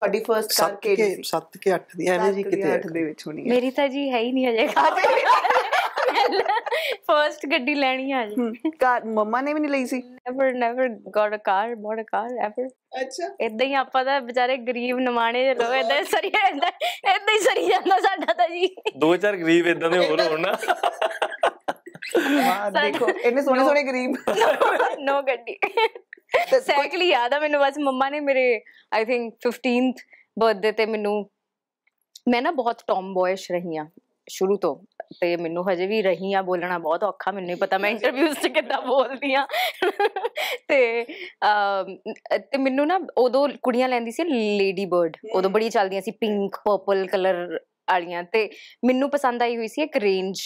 ਤੁਹਾਡੀ ਫਰਸਟ ਕਾਰ ਕਿਹੜੀ ਸੀ 7 ਕੇ 8 ਦੀ ਐਵੇਂ ਜੀ ਕਿਤੇ 8 ਦੇ ਵਿੱਚ ਹੋਣੀ ਹੈ ਮੇਰੀ ਤਾਂ ਜੀ ਹੈ ਹੀ ਨਹੀਂ ਅਜੇ ਕਾਰ ਫਰਸਟ ਗੱਡੀ ਲੈਣੀ ਆ ਜੀ ਕਾਰ ਮਮਾ ਨੇ ਵੀ ਨਹੀਂ ਲਈ ਸੀ never never got a car bought a car ever ਅੱਛਾ ਇਦਾਂ ਹੀ ਆਪਾਂ ਦਾ ਵਿਚਾਰੇ ਗਰੀਬ ਨਮਾਣੇ ਦੇ ਲੋ ਇਦਾਂ ਸਰੀ ਜਾਂਦਾ ਇਦਾਂ ਹੀ ਸਰੀ ਜਾਂਦਾ ਸਾਡਾ ਤਾਂ ਜੀ ਦੋ ਚਾਰ ਗਰੀਬ ਇਦਾਂ ਦੇ ਹੋਰ ਹੋਣ ਨਾ ਵਾਹ ਦੇਖੋ ਇੰਨੇ ਸੋਹਣੇ ਸੋਹਣੇ ਗਰੀਬ ਨੋ ਗੱਡੀ ਸੈਕਲੀ ਯਾਦ ਆ ਮੈਨੂੰ ਬਸ ਮੰਮਾ ਨੇ ਮੇਰੇ ਆਈ ਥਿੰਕ 15th ਬਰਥਡੇ ਤੇ ਮੈਨੂੰ ਮੈਂ ਨਾ ਬਹੁਤ ਟੌਮ ਬॉयਸ਼ ਰਹੀ ਆ ਸ਼ੁਰੂ ਤੋਂ ਤੇ ਮੈਨੂੰ ਹਜੇ ਵੀ ਰਹੀ ਆ ਬੋਲਣਾ ਬਹੁਤ ਔਖਾ ਮੈਨੂੰ ਨਹੀਂ ਪਤਾ ਮੈਂ ਇੰਟਰਵਿਊਜ਼ 'ਚ ਕਿੱਦਾਂ ਬੋਲਦੀ ਆ ਤੇ ਤੇ ਮੈਨੂੰ ਨਾ ਉਦੋਂ ਕੁੜੀਆਂ ਲੈਂਦੀ ਸੀ ਲੇਡੀ ਬਰਡ ਉਦੋਂ ਬੜੀ ਚੱਲਦੀਆਂ ਸੀ ਪਿੰਕ ਪਰਪਲ ਕਲਰ ਵਾਲੀਆਂ ਤੇ ਮੈਨੂੰ ਪਸੰਦ ਆਈ ਹੋਈ ਸੀ ਇੱਕ ਰੇਂਜ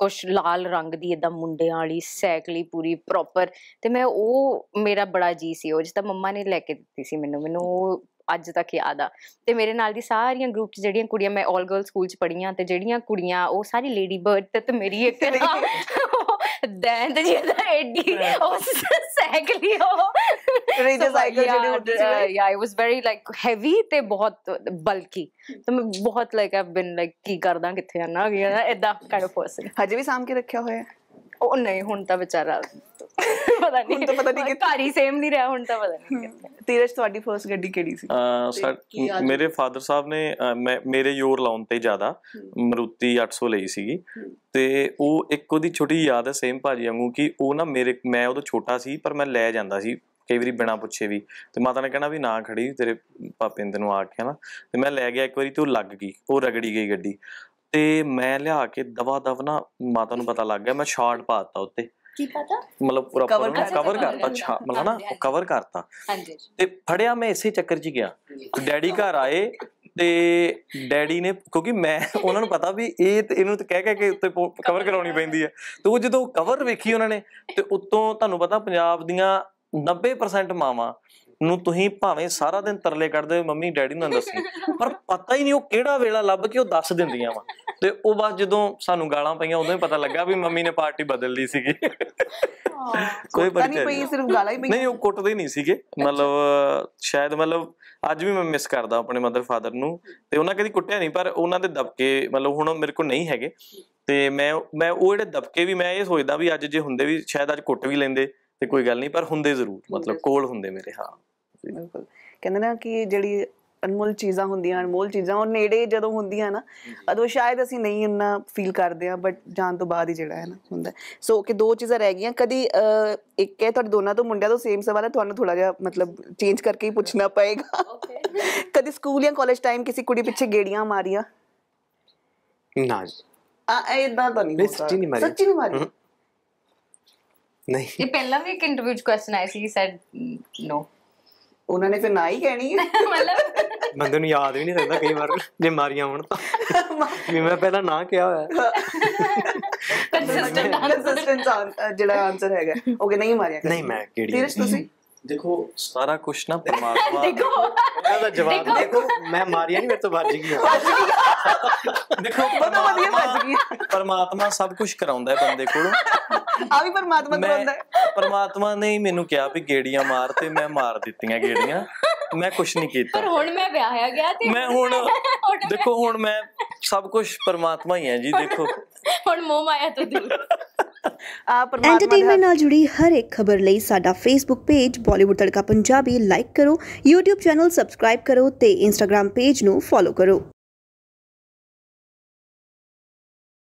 ਕੁਝ ਲਾਲ ਰੰਗ ਦੀ ਇਦਾਂ ਮੁੰਡਿਆਂ ਵਾਲੀ ਸਾਈਕਲੀ ਪੂਰੀ ਪ੍ਰੋਪਰ ਤੇ ਮੈਂ ਉਹ ਮੇਰਾ ਬੜਾ ਜੀ ਸੀ ਉਹ ਜਿੱਦਾਂ ਮੰਮਾ ਨੇ ਲੈ ਕੇ ਦਿੱਤੀ ਸੀ ਮੈਨੂੰ ਮੈਨੂੰ ਉਹ ਅੱਜ ਤੱਕ ਯਾਦ ਆ ਤੇ ਮੇਰੇ ਨਾਲ ਦੀ ਸਾਰੀਆਂ ਗਰੁੱਪ ਚ ਜਿਹੜੀਆਂ ਕੁੜੀਆਂ ਮੈਂ 올 ਗਰਲ ਸਕੂਲ ਚ ਪੜੀਆਂ ਤੇ ਜਿਹੜੀਆਂ ਕੁੜੀਆਂ ਉਹ ਸਾਰੀ ਲੇਡੀ ਬਰਡ ਤੇ ਤੇ ਮੇਰੀ ਇੱਕ ਦੈਂਤ ਜਿਹਦਾ ਐਡੀ ਉਸ ਸਾਈਕਲ ਹੀ ਉਹ ਰੇਜ ਸਾਈਕਲ ਜਿਹੜੀ ਹੁੰਦੀ ਸੀ yeah I was very like heavy ਤੇ ਬਹੁਤ ਬਲਕੀ ਤਾਂ ਮੈਂ ਬਹੁਤ ਲਾਈਕ ਆਵ ਬੀਨ ਲਾਈਕ ਕੀ ਕਰਦਾ ਕਿੱਥੇ ਆ ਨਾ ਗਿਆ ਐਦਾਂ ਕਾਈਂਡ ਆਫ ਪਰਸਨ ਹਜੇ ਵੀ ਸਾਮ ਕੇ ਰੱਖਿਆ ਹੋਇਆ ਉਹ ਨਹੀਂ ਹੁਣ ਤਾਂ ਵਿਚਾਰਾ ਪਤਾ ਨਹੀਂ ਹੁਣ ਤਾਂ ਪਤਾ ਨਹੀਂ ਕਿ ਘਰ ਹੀ ਸੇਮ ਨਹੀਂ ਰਿਹਾ ਹੁਣ ਤਾਂ ਪਤਾ ਨਹੀਂ ਤੀਰਜ ਤੁਹਾਡੀ ਫਰਸਟ ਗੱਡੀ ਕਿਹੜੀ ਸੀ ਸਰ ਮੇਰੇ ਫਾਦਰ ਸਾਹਿਬ ਨੇ ਮੇਰੇ ਯੋਰ ਲਾਉਣ ਤੇ ਜ਼ਿਆਦਾ ਮਰੂਤੀ 800 ਲਈ ਸੀਗੀ ਤੇ ਉਹ ਇੱਕ ਉਹਦੀ ਛੋਟੀ ਯਾਦ ਹੈ ਸੇਮ ਭਾਜੀ ਵਾਂਗੂ ਕਿ ਉਹ ਨਾ ਮੇਰੇ ਮੈਂ ਉਦੋਂ ਛੋਟਾ ਸੀ ਪਰ ਮੈਂ ਲੈ ਜਾਂਦਾ ਸੀ ਕਈ ਵਾਰੀ ਬਿਨਾ ਪੁੱਛੇ ਵੀ ਤੇ ਮਾਤਾ ਨੇ ਕਹਿਣਾ ਵੀ ਨਾ ਖੜੀ ਤੇਰੇ ਪਾਪੇ ਨੇ ਤੈਨੂੰ ਆ ਕੇ ਨਾ ਤੇ ਮੈਂ ਲੈ ਗਿਆ ਇੱਕ ਵਾਰੀ ਤੇ ਉਹ ਲੱਗ ਗਈ ਉਹ ਰਗੜੀ ਗਈ ਗੱਡੀ ਤੇ ਮੈਂ ਲਿਆ ਕੇ ਦਵਾ ਦਵ ਨਾ ਮਾਤਾ ਨੂੰ ਪਤਾ ਲੱਗ ਗਿਆ ਮੈਂ ਸ਼ਾਰਟ ਪਾਤਾ ਉੱਤੇ ਕੀਤਾ ਤਾਂ ਮਤਲਬ ਪੂਰਾ ਕਵਰ ਕਰਤਾ ਅੱਛਾ ਮਤਲਬ ਨਾ ਕਵਰ ਕਰਤਾ ਹਾਂਜੀ ਤੇ ਫੜਿਆ ਮੈਂ ਇਸੇ ਚੱਕਰ 'ਚ ਗਿਆ ਡੈਡੀ ਘਰ ਆਏ ਤੇ ਡੈਡੀ ਨੇ ਕਿਉਂਕਿ ਮੈਂ ਉਹਨਾਂ ਨੂੰ ਪਤਾ ਵੀ ਇਹ ਇਹਨੂੰ ਤਾਂ ਕਹਿ ਕਹਿ ਕੇ ਉੱਤੇ ਕਵਰ ਕਰਾਉਣੀ ਪੈਂਦੀ ਹੈ ਤੇ ਉਹ ਜਦੋਂ ਕਵਰ ਵੇਖੀ ਉਹਨਾਂ ਨੇ ਤੇ ਉੱਤੋਂ ਤੁਹਾਨੂੰ ਪਤਾ ਪੰਜਾਬ ਦੀਆਂ 90% ਮਾਵਾਂ ਨੂੰ ਤੁਸੀਂ ਭਾਵੇਂ ਸਾਰਾ ਦਿਨ ਤਰਲੇ ਕੱਢਦੇ ਹੋ ਮੰਮੀ ਡੈਡੀ ਨੂੰ ਦੱਸੀ ਪਰ ਪਤਾ ਹੀ ਨਹੀਂ ਉਹ ਕਿਹੜਾ ਵੇਲਾ ਲੱਭ ਕੇ ਉਹ ਦੱਸ ਦਿੰਦੀਆਂ ਵਾ ਤੇ ਉਹ ਬਸ ਜਦੋਂ ਸਾਨੂੰ ਗਾਲਾਂ ਪਈਆਂ ਉਦੋਂ ਹੀ ਪਤਾ ਲੱਗਾ ਵੀ ਮੰਮੀ ਨੇ ਪਾਰਟੀ ਬਦਲ ਲਈ ਸੀਗੀ ਕੋਈ ਪਤਾ ਨਹੀਂ ਪਈ ਸਿਰਫ ਗਾਲਾਂ ਹੀ ਪਈ ਨਹੀਂ ਉਹ ਕੁੱਟਦੇ ਨਹੀਂ ਸੀਗੇ ਮਤਲਬ ਸ਼ਾਇਦ ਮਤਲਬ ਅੱਜ ਵੀ ਮੈਂ ਮਿਸ ਕਰਦਾ ਆਪਣੇ ਮਦਰ ਫਾਦਰ ਨੂੰ ਤੇ ਉਹਨਾਂ ਕਦੀ ਕੁੱਟਿਆ ਨਹੀਂ ਪਰ ਉਹਨਾਂ ਦੇ ਦਬਕੇ ਮਤਲਬ ਹੁਣ ਮੇਰੇ ਕੋਲ ਨਹੀਂ ਹੈਗੇ ਤੇ ਮੈਂ ਮੈਂ ਉਹ ਜਿਹੜੇ ਦਬਕੇ ਵੀ ਮੈਂ ਇਹ ਸੋਚਦਾ ਵੀ ਅੱਜ ਜੇ ਹੁੰਦੇ ਵੀ ਸ਼ਾਇਦ ਅੱਜ ਕੁੱਟ ਵੀ ਲੈਂਦੇ ਤੇ ਕੋਈ ਗੱਲ ਨਹੀਂ ਪਰ ਹੁੰਦੇ ਜ਼ਰੂਰ ਮਤਲਬ ਕੋਲ ਹੁੰਦੇ ਮੇਰੇ ਹਾਂ ਬਿਲਕੁਲ ਕਹਿੰਦੇ ਨਾ ਕਿ ਜਿਹੜੀ ਅਨਮੋਲ ਚੀਜ਼ਾਂ ਹੁੰਦੀਆਂ ਅਨਮੋਲ ਚੀਜ਼ਾਂ ਉਹ ਨੇੜੇ ਜਦੋਂ ਹੁੰਦੀਆਂ ਨਾ ਅਦੋਂ ਸ਼ਾਇਦ ਅਸੀਂ ਨਹੀਂ ਇੰਨਾ ਫੀਲ ਕਰਦੇ ਆ ਬਟ ਜਾਣ ਤੋਂ ਬਾਅਦ ਹੀ ਜਿਹੜਾ ਹੈ ਨਾ ਹੁੰਦਾ ਸੋ ਕਿ ਦੋ ਚੀਜ਼ਾਂ ਰਹਿ ਗਈਆਂ ਕਦੀ ਇੱਕ ਹੈ ਤੁਹਾਡੇ ਦੋਨਾਂ ਤੋਂ ਮੁੰਡਿਆਂ ਤੋਂ ਸੇਮ ਸਵਾਲ ਹੈ ਤੁਹਾਨੂੰ ਥੋੜਾ ਜਿਹਾ ਮਤਲਬ ਚੇਂਜ ਕਰਕੇ ਹੀ ਪੁੱਛਣਾ ਪਏਗਾ ਕਦੀ ਸਕੂਲ ਜਾਂ ਕਾਲਜ ਟਾਈਮ ਕਿਸੇ ਕੁੜੀ ਪਿੱਛੇ ਗੇੜੀਆਂ ਮਾਰੀਆਂ ਨਾ ਆ ਇਦਾਂ ਤਾਂ ਨਹੀਂ ਸੱਚੀ ਨਹੀਂ ਮਾਰੀ ਸੱਚੀ ਨਹੀਂ ਮਾਰੀ ਨਹੀਂ ਇਹ ਪਹਿਲਾਂ ਵੀ ਇੱਕ ਇੰਟਰਵਿਊ ਚ ਕੁਐਸਚਨ ਆਇਆ ਸੀ ਹੀ ਸੈਡ ਨੋ ਉਹਨਾਂ ਨੇ ਫਿਰ ਨਾ ਹੀ ਕਹਿਣੀ ਹੈ ਮਤਲਬ ਬੰਦੇ ਨੂੰ ਯਾਦ ਵੀ ਨਹੀਂ ਰਹਿੰਦਾ ਕਈ ਵਾਰ ਜੇ ਮਾਰੀਆਂ ਹੋਣ ਤਾਂ ਵੀ ਮੈਂ ਪਹਿਲਾਂ ਨਾ ਕਿਹਾ ਹੋਇਆ ਕੰਸਿਸਟੈਂਟ ਆਨਸਰ ਜਿਹੜਾ ਆਨਸਰ ਹੈਗਾ ਉਹ ਕਿ ਨਹੀਂ ਮਾਰਿਆ ਨਹੀਂ ਮੈਂ ਕਿਹੜੀ ਤੀਰਸ਼ ਤੁਸੀਂ ਦੇਖੋ ਸਾਰਾ ਕੁਝ ਨਾ ਪਰਮਾਤਮਾ ਦੇਖੋ ਉਹਨਾਂ ਦਾ ਜਵਾਬ ਦੇਖੋ ਮੈਂ ਮਾਰੀਆਂ ਨਹੀਂ ਮੇਰੇ ਤੋਂ ਵੱਜ ਗਈ ਦੇਖੋ ਬਹੁਤ ਵਧੀਆ ਵੱਜ ਗਈ ਪਰਮਾਤਮਾ ਸਭ ਕੁਝ ਕਰਾਉਂਦਾ ਹੈ ਬੰਦੇ ਕੋਲ ਆ ਵੀ ਪਰਮਾਤਮਾ ਕਰਾਉਂਦਾ ਹੈ ਪਰਮਾਤਮਾ ਨੇ ਹੀ ਮੈਨੂੰ ਕਿਹਾ ਵੀ ਗੇੜੀਆਂ ਮਾਰ ਤੇ ਮੈਂ ਮਾਰ ਦਿੱਤੀਆਂ ਗੇੜੀਆਂ ਮੈਂ ਕੁਝ ਨਹੀਂ ਕੀਤਾ ਪਰ ਹੁਣ ਮੈਂ ਵਿਆਹਿਆ ਗਿਆ ਤੇ ਮੈਂ ਹੁਣ ਦੇਖੋ ਹੁਣ ਮੈਂ ਸਭ ਕੁਝ ਪਰਮਾਤਮਾ ਹੀ ਹੈ ਜੀ ਦੇਖੋ ਹੁਣ ਮੋਹ ਮਾਇਆ ਤੋਂ ਦੂਰ ਆ ਪਰਮਾਤਮਾ ਐਂਟਰਟੇਨਮੈਂਟ ਨਾਲ ਜੁੜੀ ਹਰ ਇੱਕ ਖਬਰ ਲਈ ਸਾਡਾ Facebook page Bollywood Tadka Punjabi like ਕਰੋ YouTube ਚੈਨਲ ਸਬਸਕ੍ਰਾਈਬ ਕਰੋ ਤੇ Instagram ਪੇਜ ਨੂੰ ਫੋਲੋ ਕਰੋ